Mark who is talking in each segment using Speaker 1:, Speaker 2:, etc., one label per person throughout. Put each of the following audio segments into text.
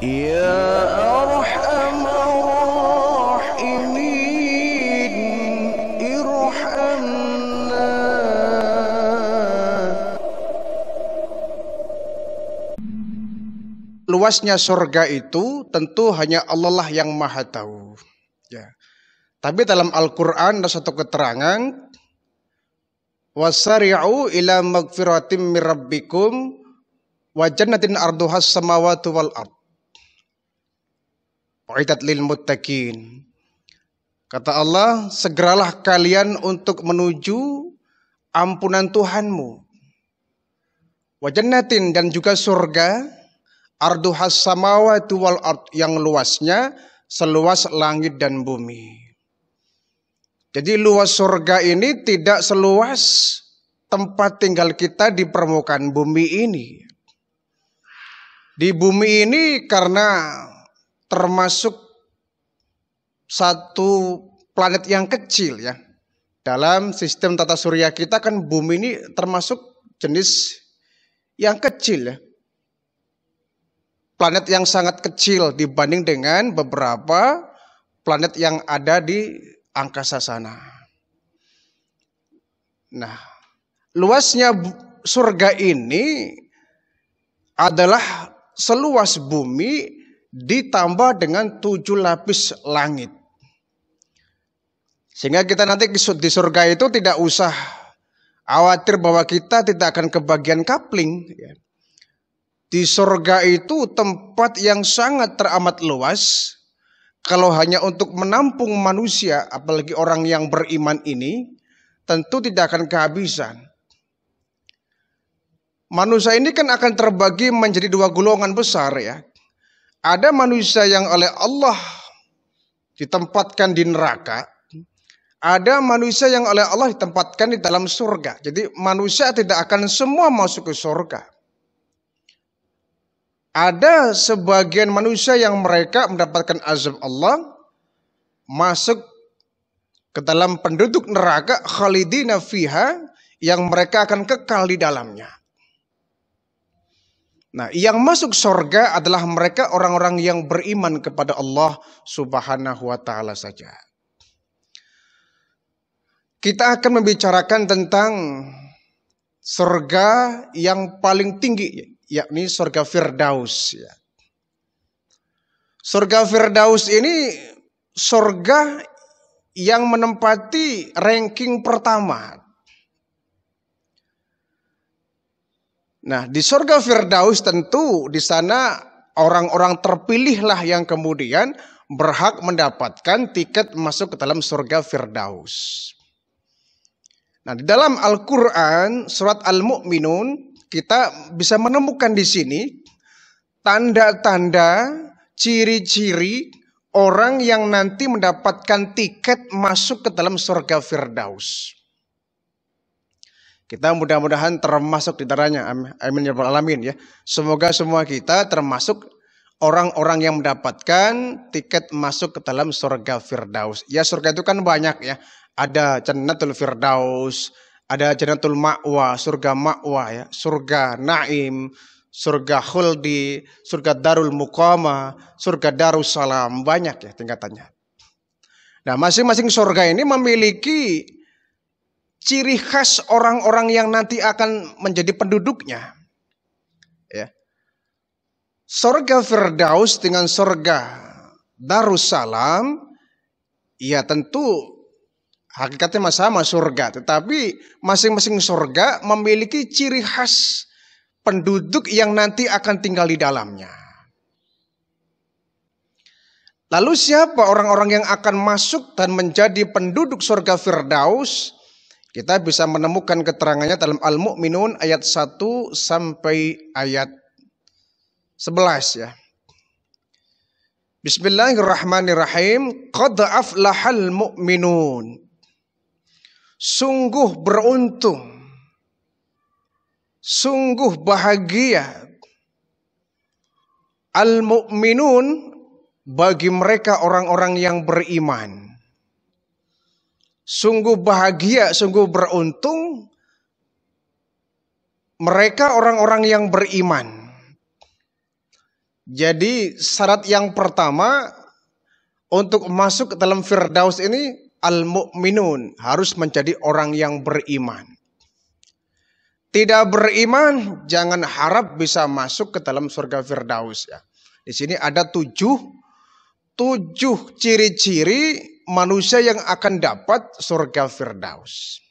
Speaker 1: Ya Luasnya surga itu tentu hanya Allah lah yang maha tahu. Ya. Tapi dalam Al-Quran ada satu keterangan wasari'u ila magfiratim mirabbikum wa jannatin arduhas samawatu wal ard Uidat lil muttaqin. Kata Allah, segeralah kalian untuk menuju ampunan Tuhanmu. Wajannatin dan juga surga, arduhas samawati wal ard yang luasnya seluas langit dan bumi. Jadi luas surga ini tidak seluas tempat tinggal kita di permukaan bumi ini. Di bumi ini karena termasuk satu planet yang kecil ya. Dalam sistem tata surya kita kan bumi ini termasuk jenis yang kecil ya. Planet yang sangat kecil dibanding dengan beberapa planet yang ada di angkasa sana. Nah, luasnya surga ini adalah seluas bumi ditambah dengan tujuh lapis langit. Sehingga kita nanti di surga itu tidak usah khawatir bahwa kita tidak akan kebagian kapling. Ya. Di surga itu tempat yang sangat teramat luas. Kalau hanya untuk menampung manusia, apalagi orang yang beriman ini, tentu tidak akan kehabisan. Manusia ini kan akan terbagi menjadi dua golongan besar ya ada manusia yang oleh Allah ditempatkan di neraka, ada manusia yang oleh Allah ditempatkan di dalam surga. Jadi manusia tidak akan semua masuk ke surga. Ada sebagian manusia yang mereka mendapatkan azab Allah masuk ke dalam penduduk neraka khalidina fiha yang mereka akan kekal di dalamnya. Nah, yang masuk surga adalah mereka orang-orang yang beriman kepada Allah Subhanahu wa taala saja. Kita akan membicarakan tentang surga yang paling tinggi yakni surga Firdaus ya. Surga Firdaus ini surga yang menempati ranking pertama Nah, di surga Firdaus tentu di sana orang-orang terpilihlah yang kemudian berhak mendapatkan tiket masuk ke dalam surga Firdaus. Nah, di dalam Al-Qur'an surat Al-Mu'minun kita bisa menemukan di sini tanda-tanda ciri-ciri orang yang nanti mendapatkan tiket masuk ke dalam surga Firdaus. Kita mudah-mudahan termasuk di darahnya. Amin ya alamin ya. Semoga semua kita termasuk orang-orang yang mendapatkan tiket masuk ke dalam surga Firdaus. Ya surga itu kan banyak ya. Ada Jannatul Firdaus, ada Jannatul Ma'wa, surga Ma'wa ya, surga Naim, surga Khuldi, surga Darul Muqama, surga Darussalam, banyak ya tingkatannya. Nah, masing-masing surga ini memiliki ciri khas orang-orang yang nanti akan menjadi penduduknya. Ya. Sorga Firdaus dengan sorga Darussalam, ya tentu hakikatnya sama surga. Tetapi masing-masing sorga memiliki ciri khas penduduk yang nanti akan tinggal di dalamnya. Lalu siapa orang-orang yang akan masuk dan menjadi penduduk surga Firdaus? Kita bisa menemukan keterangannya dalam Al-Mu'minun ayat 1 sampai ayat 11 ya. Bismillahirrahmanirrahim. Qad aflahal mu'minun. Sungguh beruntung. Sungguh bahagia. Al-mu'minun bagi mereka orang-orang yang beriman sungguh bahagia, sungguh beruntung mereka orang-orang yang beriman. Jadi syarat yang pertama untuk masuk ke dalam Firdaus ini al-mu'minun harus menjadi orang yang beriman. Tidak beriman jangan harap bisa masuk ke dalam surga Firdaus ya. Di sini ada tujuh tujuh ciri-ciri manusia yang akan dapat surga Firdaus.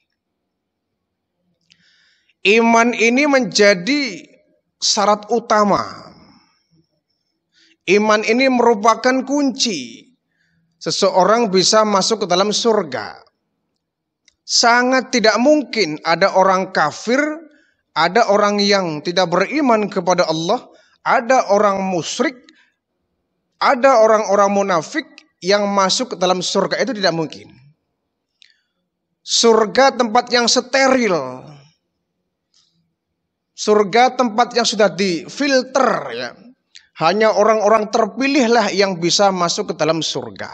Speaker 1: Iman ini menjadi syarat utama. Iman ini merupakan kunci seseorang bisa masuk ke dalam surga. Sangat tidak mungkin ada orang kafir, ada orang yang tidak beriman kepada Allah, ada orang musyrik, ada orang-orang munafik yang masuk ke dalam surga itu tidak mungkin. Surga tempat yang steril. Surga tempat yang sudah difilter ya. Hanya orang-orang terpilihlah yang bisa masuk ke dalam surga.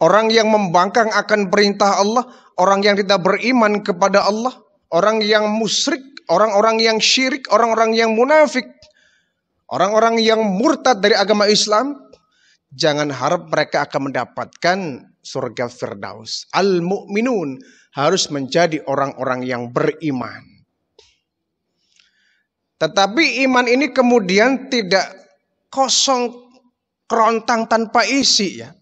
Speaker 1: Orang yang membangkang akan perintah Allah, orang yang tidak beriman kepada Allah, orang yang musyrik, orang-orang yang syirik, orang-orang yang munafik, orang-orang yang murtad dari agama Islam, jangan harap mereka akan mendapatkan surga Firdaus. Al-mu'minun harus menjadi orang-orang yang beriman. Tetapi iman ini kemudian tidak kosong kerontang tanpa isi ya.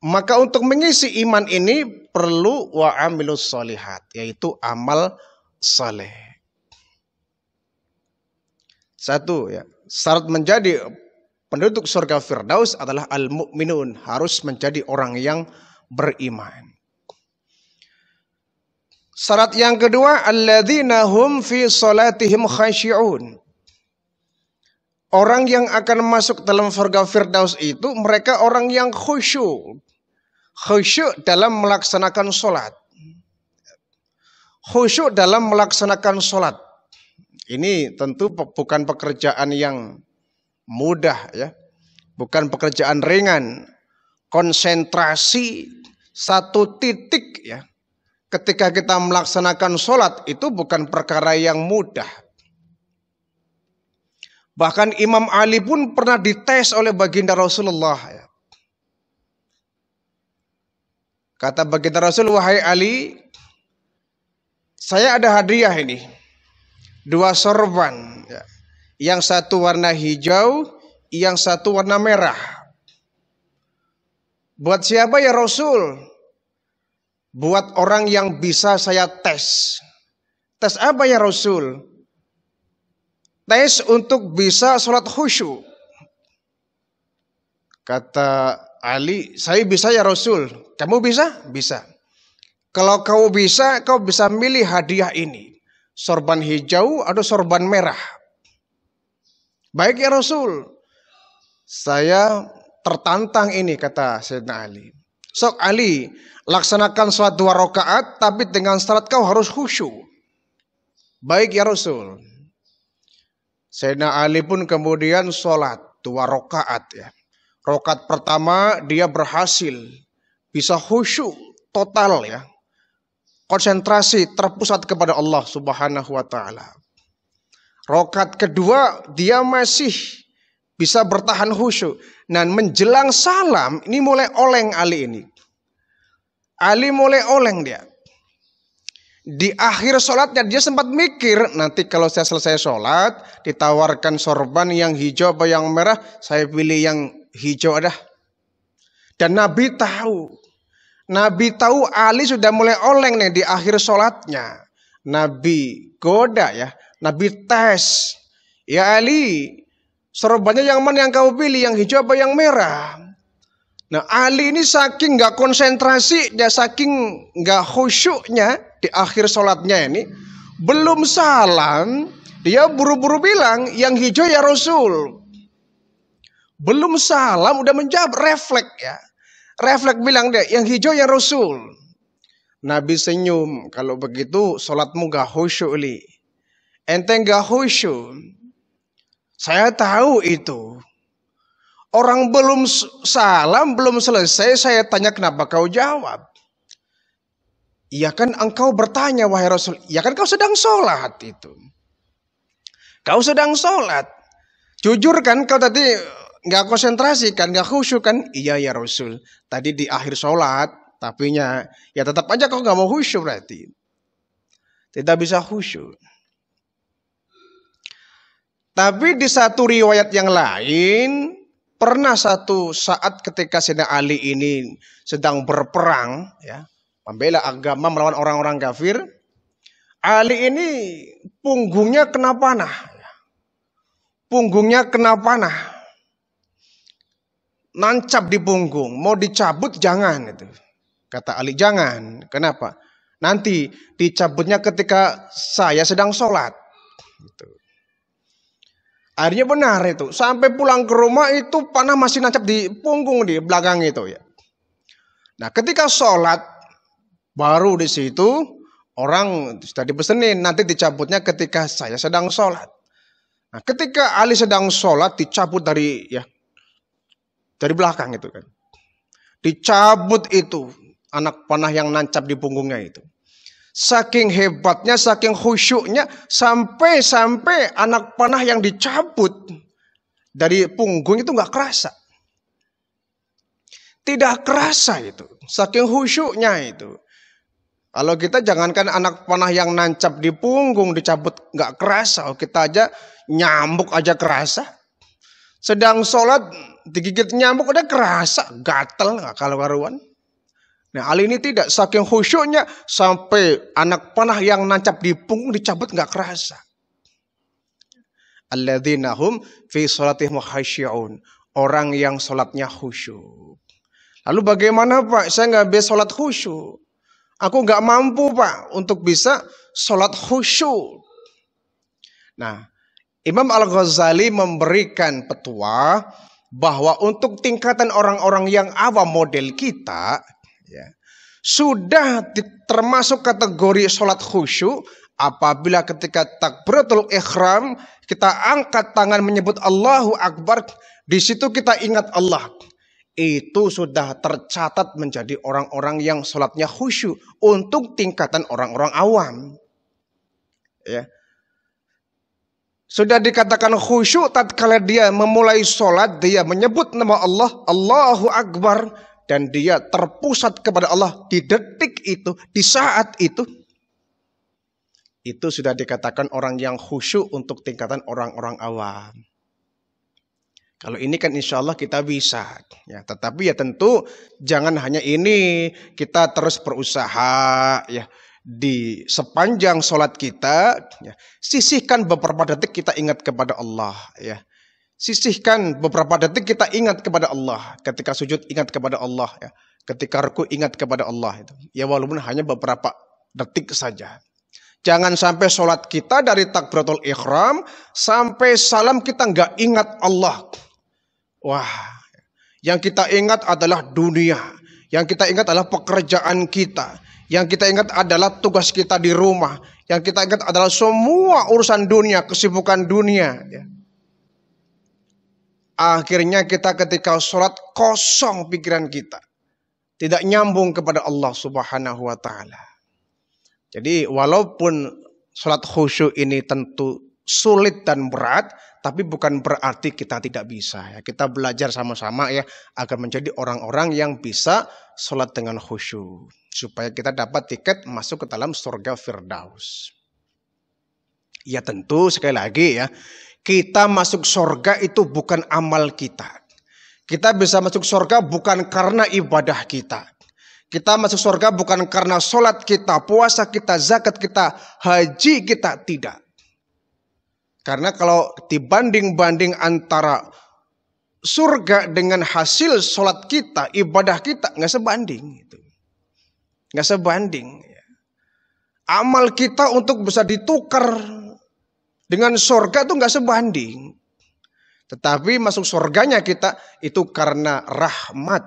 Speaker 1: Maka untuk mengisi iman ini perlu waamilus solihat yaitu amal saleh. Satu ya, syarat menjadi penduduk surga Firdaus adalah al-mu'minun, harus menjadi orang yang beriman. Syarat yang kedua, alladzina hum fi salatihim khasyi'un. Orang yang akan masuk dalam surga Firdaus itu mereka orang yang khusyuk. Khusyuk dalam melaksanakan sholat. Khusyuk dalam melaksanakan sholat. Ini tentu bukan pekerjaan yang mudah ya. Bukan pekerjaan ringan. Konsentrasi satu titik ya. Ketika kita melaksanakan sholat itu bukan perkara yang mudah. Bahkan Imam Ali pun pernah dites oleh baginda Rasulullah. Ya. Kata baginda Rasul, wahai Ali, saya ada hadiah ini. Dua sorban yang satu warna hijau, yang satu warna merah. Buat siapa ya Rasul? Buat orang yang bisa saya tes. Tes apa ya Rasul? Tes untuk bisa sholat khusyuk. Kata Ali, saya bisa ya Rasul. Kamu bisa? Bisa. Kalau kau bisa, kau bisa milih hadiah ini. Sorban hijau atau sorban merah. Baik ya Rasul, saya tertantang ini kata Sayyidina Ali. Sok Ali, laksanakan sholat dua rakaat tapi dengan syarat kau harus khusyuk. Baik ya Rasul. Sayyidina Ali pun kemudian sholat dua rakaat ya. Rokat pertama dia berhasil bisa khusyuk total ya. Konsentrasi terpusat kepada Allah Subhanahu wa taala. Rokat kedua dia masih bisa bertahan khusyuk. Dan menjelang salam ini mulai oleng Ali ini. Ali mulai oleng dia. Di akhir sholatnya dia sempat mikir nanti kalau saya selesai sholat ditawarkan sorban yang hijau atau yang merah saya pilih yang hijau ada. Dan Nabi tahu. Nabi tahu Ali sudah mulai oleng nih di akhir sholatnya. Nabi goda ya. Nabi tes, ya Ali, serobanya yang mana yang kau pilih, yang hijau apa yang merah? Nah Ali ini saking gak konsentrasi, dia saking gak khusyuknya di akhir sholatnya ini, belum salam, dia buru-buru bilang yang hijau ya Rasul. Belum salam udah menjawab refleks ya. Refleks bilang dia yang hijau ya Rasul. Nabi senyum, kalau begitu sholatmu gak khusyuk li. Enteng gak khusyuk. Saya tahu itu. Orang belum salam, belum selesai, saya tanya kenapa kau jawab. Ya kan engkau bertanya wahai Rasul, ya kan kau sedang sholat itu. Kau sedang sholat. Jujur kan kau tadi nggak konsentrasi kan, nggak khusyuk kan? Iya ya Rasul, tadi di akhir sholat, tapinya ya tetap aja kau nggak mau khusyuk berarti. Tidak bisa khusyuk. Tapi di satu riwayat yang lain, pernah satu saat ketika Sina Ali ini sedang berperang, ya, membela agama melawan orang-orang kafir, Ali ini punggungnya kena panah. Ya. Punggungnya kena panah. Nancap di punggung, mau dicabut jangan itu. Kata Ali jangan. Kenapa? Nanti dicabutnya ketika saya sedang sholat. Gitu. Akhirnya benar itu. Sampai pulang ke rumah itu panah masih nancap di punggung di belakang itu ya. Nah ketika sholat baru di situ orang sudah dipesenin nanti dicabutnya ketika saya sedang sholat. Nah ketika Ali sedang sholat dicabut dari ya dari belakang itu kan. Dicabut itu anak panah yang nancap di punggungnya itu. Saking hebatnya, saking khusyuknya, sampai-sampai anak panah yang dicabut dari punggung itu nggak kerasa. Tidak kerasa itu, saking khusyuknya itu. Kalau kita jangankan anak panah yang nancap di punggung dicabut nggak kerasa, oh, kita aja nyambuk aja kerasa. Sedang sholat digigit nyambuk udah kerasa, gatel nggak kalau karuan. Nah Ali ini tidak saking khusyuknya sampai anak panah yang nancap di punggung dicabut nggak kerasa. Alladzinahum fi sholatihim khasyi'un. Orang yang sholatnya khusyuk. Lalu bagaimana Pak? Saya nggak bisa sholat khusyuk. Aku nggak mampu Pak untuk bisa sholat khusyuk. Nah, Imam Al-Ghazali memberikan petua bahwa untuk tingkatan orang-orang yang awam model kita, sudah termasuk kategori sholat khusyuk apabila ketika takbiratul ikhram kita angkat tangan menyebut Allahu Akbar di situ kita ingat Allah itu sudah tercatat menjadi orang-orang yang sholatnya khusyuk untuk tingkatan orang-orang awam ya sudah dikatakan khusyuk tatkala dia memulai sholat dia menyebut nama Allah Allahu Akbar dan dia terpusat kepada Allah di detik itu, di saat itu, itu sudah dikatakan orang yang khusyuk untuk tingkatan orang-orang awam. Kalau ini kan insya Allah kita bisa. Ya, tetapi ya tentu jangan hanya ini. Kita terus berusaha ya di sepanjang sholat kita. Ya, sisihkan beberapa detik kita ingat kepada Allah. Ya sisihkan beberapa detik kita ingat kepada Allah. Ketika sujud ingat kepada Allah ya. Ketika ruku ingat kepada Allah itu. Ya walaupun hanya beberapa detik saja. Jangan sampai sholat kita dari takbiratul ikhram sampai salam kita nggak ingat Allah. Wah, yang kita ingat adalah dunia. Yang kita ingat adalah pekerjaan kita. Yang kita ingat adalah tugas kita di rumah. Yang kita ingat adalah semua urusan dunia, kesibukan dunia. Ya. Akhirnya kita ketika sholat kosong pikiran kita. Tidak nyambung kepada Allah subhanahu wa ta'ala. Jadi walaupun sholat khusyuk ini tentu sulit dan berat, tapi bukan berarti kita tidak bisa. Ya. Kita belajar sama-sama ya agar menjadi orang-orang yang bisa sholat dengan khusyuk supaya kita dapat tiket masuk ke dalam surga Firdaus. Ya tentu sekali lagi ya kita masuk surga itu bukan amal kita. Kita bisa masuk surga bukan karena ibadah kita. Kita masuk surga bukan karena sholat kita, puasa kita, zakat kita, haji kita. Tidak. Karena kalau dibanding-banding antara surga dengan hasil sholat kita, ibadah kita, nggak sebanding. Gitu. Nggak sebanding. Ya. Amal kita untuk bisa ditukar dengan sorga itu nggak sebanding. Tetapi masuk sorganya kita itu karena rahmat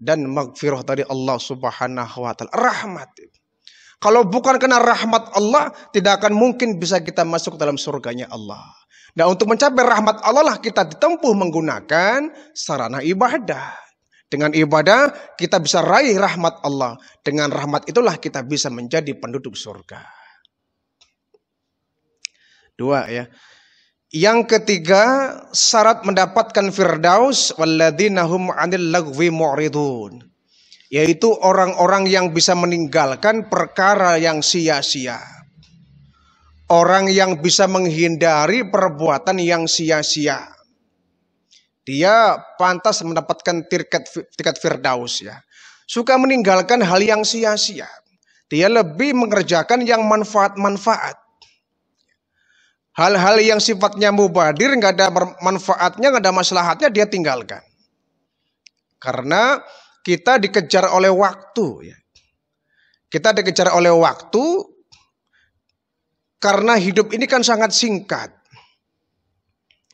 Speaker 1: dan magfirah dari Allah subhanahu wa ta'ala. Rahmat. Kalau bukan karena rahmat Allah, tidak akan mungkin bisa kita masuk dalam surganya Allah. Nah untuk mencapai rahmat Allah lah kita ditempuh menggunakan sarana ibadah. Dengan ibadah kita bisa raih rahmat Allah. Dengan rahmat itulah kita bisa menjadi penduduk surga. Dua ya. Yang ketiga, syarat mendapatkan firdaus waladinahum 'anil lagwi mu'ridun. Yaitu orang-orang yang bisa meninggalkan perkara yang sia-sia. Orang yang bisa menghindari perbuatan yang sia-sia. Dia pantas mendapatkan tiket tiket firdaus ya. Suka meninggalkan hal yang sia-sia. Dia lebih mengerjakan yang manfaat-manfaat hal-hal yang sifatnya mubadir nggak ada manfaatnya nggak ada maslahatnya dia tinggalkan karena kita dikejar oleh waktu ya kita dikejar oleh waktu karena hidup ini kan sangat singkat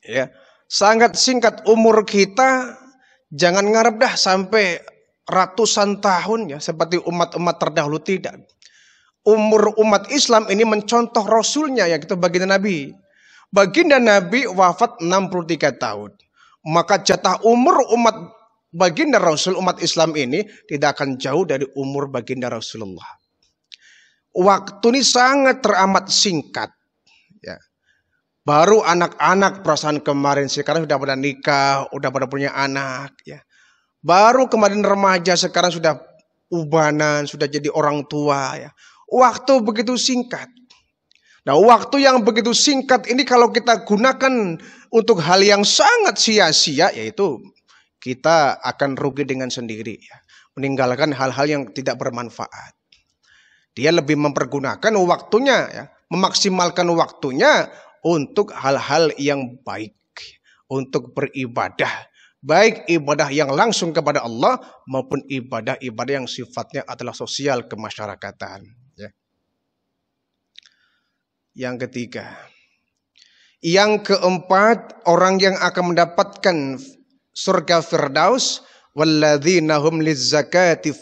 Speaker 1: ya sangat singkat umur kita jangan ngarep dah sampai ratusan tahun ya seperti umat-umat terdahulu tidak umur umat Islam ini mencontoh Rasulnya ya yaitu baginda Nabi. Baginda Nabi wafat 63 tahun. Maka jatah umur umat baginda Rasul umat Islam ini tidak akan jauh dari umur baginda Rasulullah. Waktu ini sangat teramat singkat. Ya. Baru anak-anak perasaan kemarin sekarang sudah pada nikah, sudah pada punya anak. Ya. Baru kemarin remaja sekarang sudah ubanan, sudah jadi orang tua. Ya. Waktu begitu singkat. Nah, waktu yang begitu singkat ini kalau kita gunakan untuk hal yang sangat sia-sia, yaitu kita akan rugi dengan sendiri. Ya. Meninggalkan hal-hal yang tidak bermanfaat. Dia lebih mempergunakan waktunya, ya, memaksimalkan waktunya untuk hal-hal yang baik, untuk beribadah, baik ibadah yang langsung kepada Allah maupun ibadah-ibadah yang sifatnya adalah sosial kemasyarakatan yang ketiga. Yang keempat, orang yang akan mendapatkan surga Firdaus walladzina lizzakati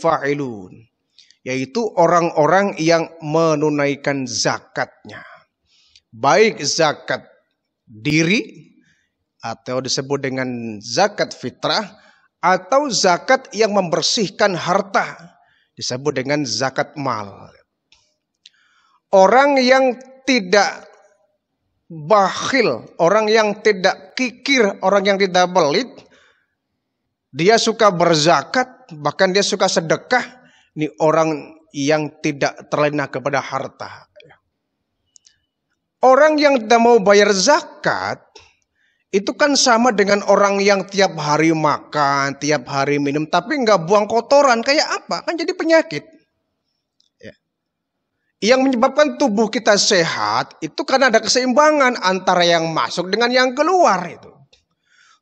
Speaker 1: Yaitu orang-orang yang menunaikan zakatnya. Baik zakat diri atau disebut dengan zakat fitrah atau zakat yang membersihkan harta disebut dengan zakat mal. Orang yang tidak bakhil, orang yang tidak kikir, orang yang tidak belit, dia suka berzakat, bahkan dia suka sedekah. Ini orang yang tidak terlena kepada harta. Orang yang tidak mau bayar zakat, itu kan sama dengan orang yang tiap hari makan, tiap hari minum, tapi nggak buang kotoran. Kayak apa? Kan jadi penyakit. Yang menyebabkan tubuh kita sehat itu karena ada keseimbangan antara yang masuk dengan yang keluar itu.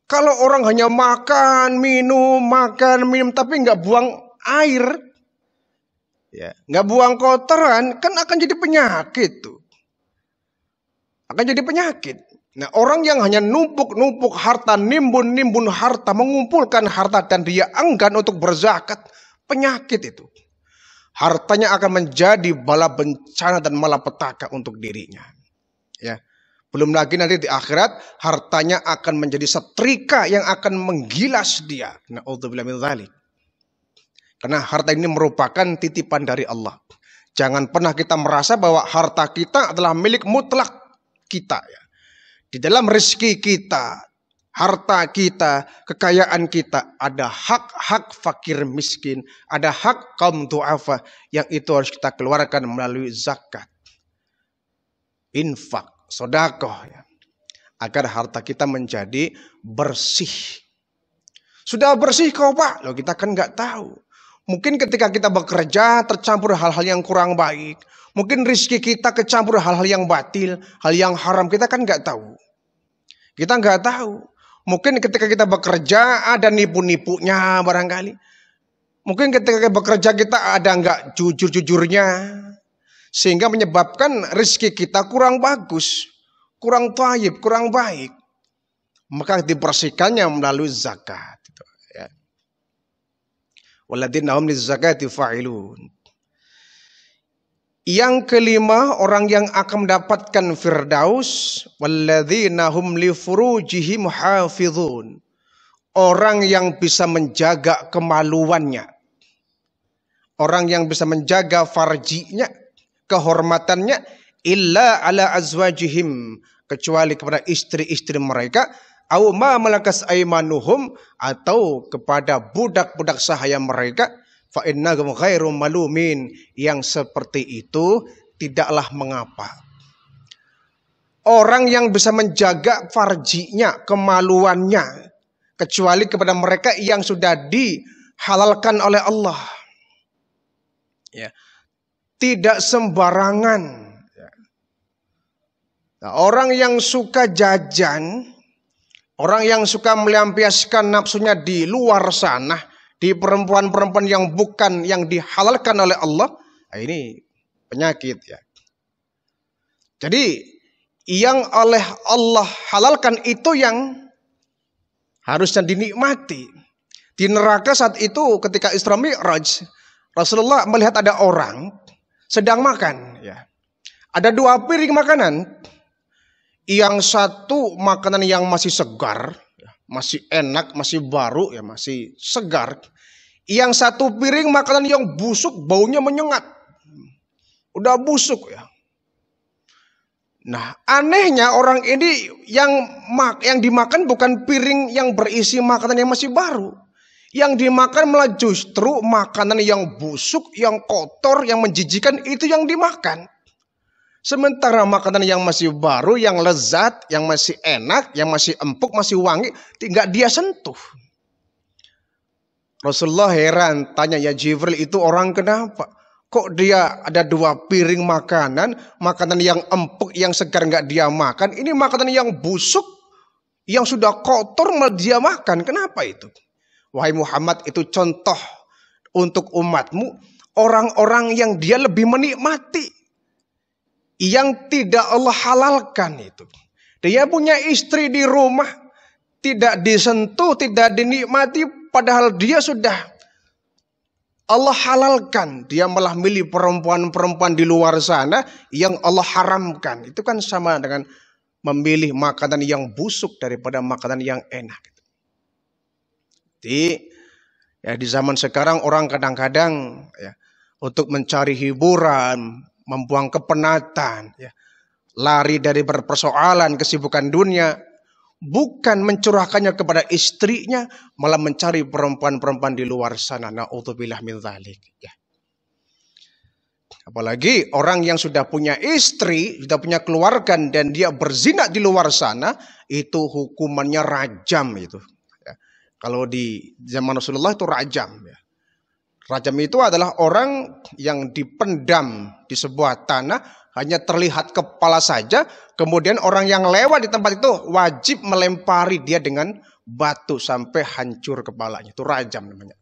Speaker 1: Kalau orang hanya makan, minum, makan, minum tapi nggak buang air, ya nggak buang kotoran kan akan jadi penyakit tuh akan jadi penyakit nah orang yang hanya numpuk numpuk harta nimbun nimbun harta mengumpulkan harta dan dia enggan untuk berzakat penyakit itu hartanya akan menjadi bala bencana dan malapetaka untuk dirinya. Ya. Belum lagi nanti di akhirat hartanya akan menjadi setrika yang akan menggilas dia. Karena harta ini merupakan titipan dari Allah. Jangan pernah kita merasa bahwa harta kita adalah milik mutlak kita ya. Di dalam rezeki kita, harta kita, kekayaan kita. Ada hak-hak fakir miskin, ada hak kaum du'afa yang itu harus kita keluarkan melalui zakat. Infak, sodakoh. Ya. Agar harta kita menjadi bersih. Sudah bersih kok pak? Loh kita kan nggak tahu. Mungkin ketika kita bekerja tercampur hal-hal yang kurang baik. Mungkin rizki kita kecampur hal-hal yang batil, hal yang haram. Kita kan nggak tahu. Kita nggak tahu. Mungkin ketika kita bekerja ada nipu-nipunya barangkali. Mungkin ketika kita bekerja kita ada nggak jujur-jujurnya. Sehingga menyebabkan rezeki kita kurang bagus, kurang taib, kurang baik. Maka dibersihkannya melalui zakat. Gitu, ya. Waladinahum lizakati fa'ilun. Yang kelima orang yang akan mendapatkan firdaus walladzina nahum li jihim hafizun. Orang yang bisa menjaga kemaluannya. Orang yang bisa menjaga farjinya, kehormatannya illa ala azwajihim kecuali kepada istri-istri mereka awma ma malakas aymanuhum atau kepada budak-budak sahaya mereka fa innahum malumin yang seperti itu tidaklah mengapa orang yang bisa menjaga farjinya kemaluannya kecuali kepada mereka yang sudah dihalalkan oleh Allah ya tidak sembarangan ya. nah, orang yang suka jajan orang yang suka melampiaskan nafsunya di luar sana di perempuan-perempuan yang bukan yang dihalalkan oleh Allah, ah, ini penyakit ya. Jadi yang oleh Allah halalkan itu yang harusnya dinikmati. Di neraka saat itu ketika Isra Mi'raj, Rasulullah melihat ada orang sedang makan ya. Ada dua piring makanan. Yang satu makanan yang masih segar, masih enak, masih baru, ya masih segar. Yang satu piring makanan yang busuk, baunya menyengat. Udah busuk ya. Nah, anehnya orang ini yang mak yang dimakan bukan piring yang berisi makanan yang masih baru. Yang dimakan malah justru makanan yang busuk, yang kotor, yang menjijikan itu yang dimakan. Sementara makanan yang masih baru, yang lezat, yang masih enak, yang masih empuk, masih wangi, tidak dia sentuh. Rasulullah heran tanya ya Jibril itu orang kenapa? Kok dia ada dua piring makanan, makanan yang empuk, yang segar nggak dia makan. Ini makanan yang busuk, yang sudah kotor malah dia makan. Kenapa itu? Wahai Muhammad itu contoh untuk umatmu orang-orang yang dia lebih menikmati yang tidak Allah halalkan itu. Dia punya istri di rumah, tidak disentuh, tidak dinikmati, padahal dia sudah Allah halalkan. Dia malah milih perempuan-perempuan di luar sana yang Allah haramkan. Itu kan sama dengan memilih makanan yang busuk daripada makanan yang enak. Jadi ya di zaman sekarang orang kadang-kadang ya, untuk mencari hiburan, membuang kepenatan, ya. lari dari berpersoalan, kesibukan dunia, bukan mencurahkannya kepada istrinya, malah mencari perempuan-perempuan di luar sana. Nah, min dzalik. Ya. Apalagi orang yang sudah punya istri, sudah punya keluarga dan dia berzina di luar sana, itu hukumannya rajam itu. Ya. Kalau di zaman Rasulullah itu rajam. Ya. Rajam itu adalah orang yang dipendam di sebuah tanah, hanya terlihat kepala saja, kemudian orang yang lewat di tempat itu wajib melempari dia dengan batu sampai hancur kepalanya. Itu rajam namanya.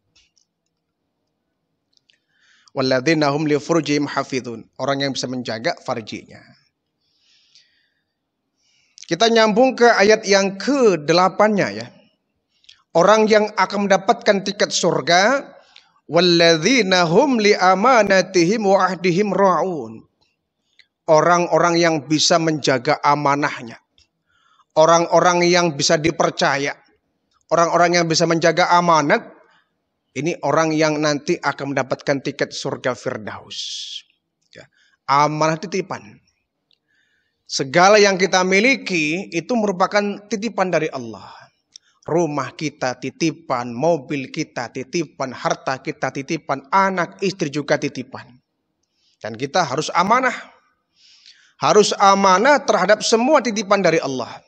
Speaker 1: Walladzina li Orang yang bisa menjaga farjinya. Kita nyambung ke ayat yang ke-8-nya ya. Orang yang akan mendapatkan tiket surga Walladzina li amanatihim wa ra'un. Orang-orang yang bisa menjaga amanahnya. Orang-orang yang bisa dipercaya. Orang-orang yang bisa menjaga amanat. Ini orang yang nanti akan mendapatkan tiket surga Firdaus. Ya, amanah titipan. Segala yang kita miliki itu merupakan titipan dari Allah rumah kita titipan, mobil kita titipan, harta kita titipan, anak istri juga titipan. Dan kita harus amanah. Harus amanah terhadap semua titipan dari Allah.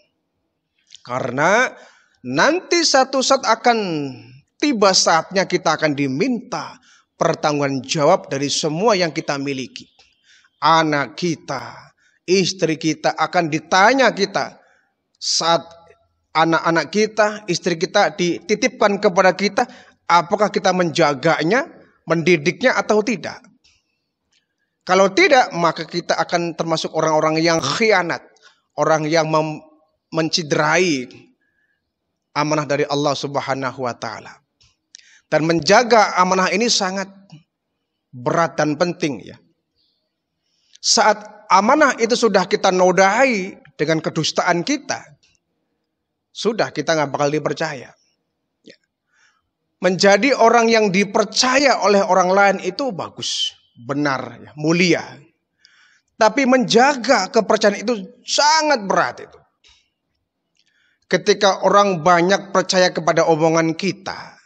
Speaker 1: Karena nanti satu saat akan tiba saatnya kita akan diminta pertanggungan jawab dari semua yang kita miliki. Anak kita, istri kita akan ditanya kita saat anak-anak kita, istri kita dititipkan kepada kita, apakah kita menjaganya, mendidiknya atau tidak? Kalau tidak, maka kita akan termasuk orang-orang yang khianat, orang yang menciderai amanah dari Allah Subhanahu wa taala. Dan menjaga amanah ini sangat berat dan penting ya. Saat amanah itu sudah kita nodai dengan kedustaan kita, sudah kita nggak bakal dipercaya. Ya. Menjadi orang yang dipercaya oleh orang lain itu bagus, benar, ya, mulia. Tapi menjaga kepercayaan itu sangat berat itu. Ketika orang banyak percaya kepada omongan kita,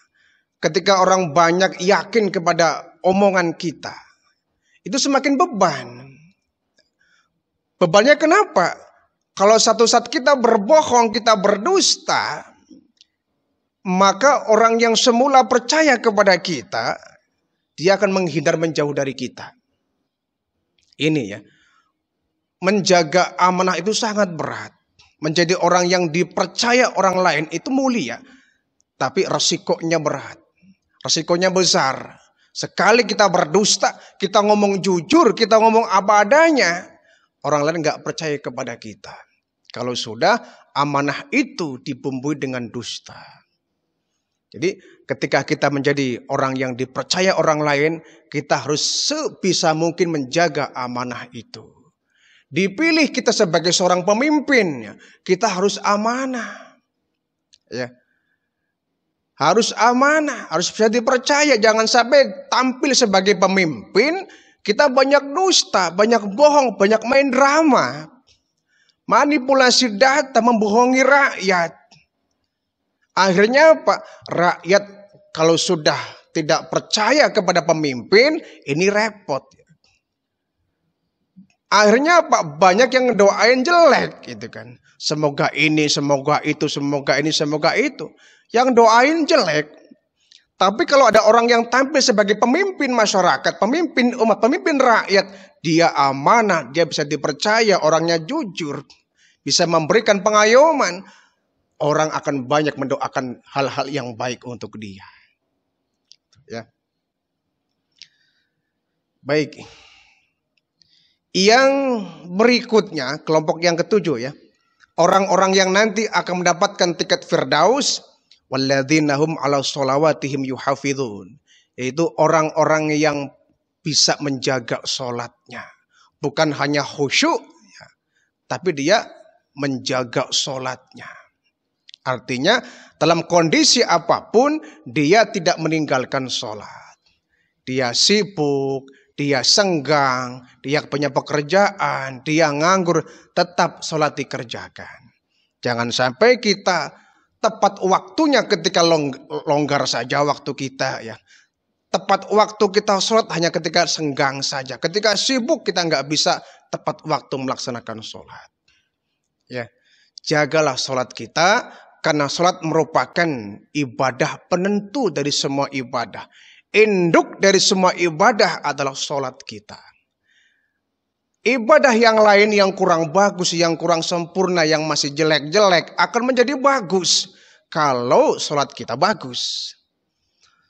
Speaker 1: ketika orang banyak yakin kepada omongan kita, itu semakin beban. Bebannya kenapa? Kalau satu saat kita berbohong, kita berdusta, maka orang yang semula percaya kepada kita, dia akan menghindar menjauh dari kita. Ini ya, menjaga amanah itu sangat berat. Menjadi orang yang dipercaya orang lain itu mulia, tapi resikonya berat. Resikonya besar. Sekali kita berdusta, kita ngomong jujur, kita ngomong apa adanya, orang lain nggak percaya kepada kita. Kalau sudah, amanah itu dibumbui dengan dusta. Jadi ketika kita menjadi orang yang dipercaya orang lain, kita harus sebisa mungkin menjaga amanah itu. Dipilih kita sebagai seorang pemimpin, kita harus amanah. Ya. Harus amanah, harus bisa dipercaya. Jangan sampai tampil sebagai pemimpin, kita banyak dusta, banyak bohong, banyak main drama, manipulasi data, membohongi rakyat. Akhirnya Pak, rakyat kalau sudah tidak percaya kepada pemimpin, ini repot. Akhirnya Pak banyak yang doain jelek gitu kan. Semoga ini, semoga itu, semoga ini, semoga itu. Yang doain jelek, tapi kalau ada orang yang tampil sebagai pemimpin masyarakat, pemimpin umat, pemimpin rakyat, dia amanah, dia bisa dipercaya, orangnya jujur, bisa memberikan pengayoman, orang akan banyak mendoakan hal-hal yang baik untuk dia. Ya. Baik. Yang berikutnya, kelompok yang ketujuh ya. Orang-orang yang nanti akan mendapatkan tiket Firdaus Walladzinahum ala sholawatihim yuhafidhun. Yaitu orang-orang yang bisa menjaga sholatnya. Bukan hanya khusyuk, ya, tapi dia menjaga sholatnya. Artinya dalam kondisi apapun dia tidak meninggalkan sholat. Dia sibuk, dia senggang, dia punya pekerjaan, dia nganggur, tetap sholat dikerjakan. Jangan sampai kita tepat waktunya ketika long, longgar saja waktu kita ya. Tepat waktu kita sholat hanya ketika senggang saja. Ketika sibuk kita nggak bisa tepat waktu melaksanakan sholat. Ya, jagalah sholat kita karena sholat merupakan ibadah penentu dari semua ibadah. Induk dari semua ibadah adalah sholat kita ibadah yang lain yang kurang bagus, yang kurang sempurna, yang masih jelek-jelek akan menjadi bagus kalau sholat kita bagus.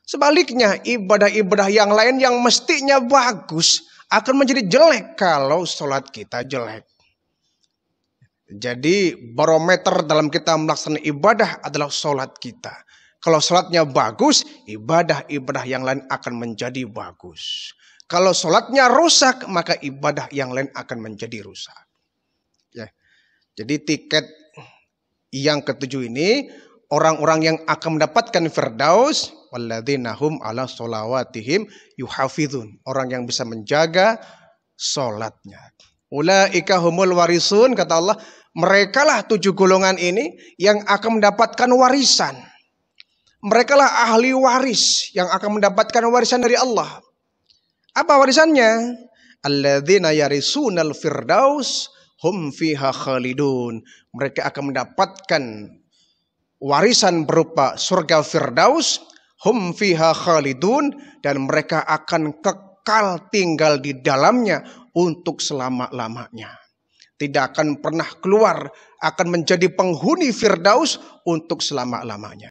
Speaker 1: Sebaliknya, ibadah-ibadah yang lain yang mestinya bagus akan menjadi jelek kalau sholat kita jelek. Jadi barometer dalam kita melaksanakan ibadah adalah sholat kita. Kalau sholatnya bagus, ibadah-ibadah yang lain akan menjadi bagus. Kalau sholatnya rusak, maka ibadah yang lain akan menjadi rusak. Ya. Jadi tiket yang ketujuh ini, orang-orang yang akan mendapatkan firdaus, walladzinahum ala sholawatihim yuhafidhun. Orang yang bisa menjaga sholatnya. Ulaika humul warisun, kata Allah, merekalah tujuh golongan ini yang akan mendapatkan warisan. Merekalah ahli waris yang akan mendapatkan warisan dari Allah. Apa warisannya? Alladzina yarisunal firdaus hum fiha khalidun. Mereka akan mendapatkan warisan berupa surga firdaus hum fiha khalidun dan mereka akan kekal tinggal di dalamnya untuk selama-lamanya. Tidak akan pernah keluar, akan menjadi penghuni firdaus untuk selama-lamanya.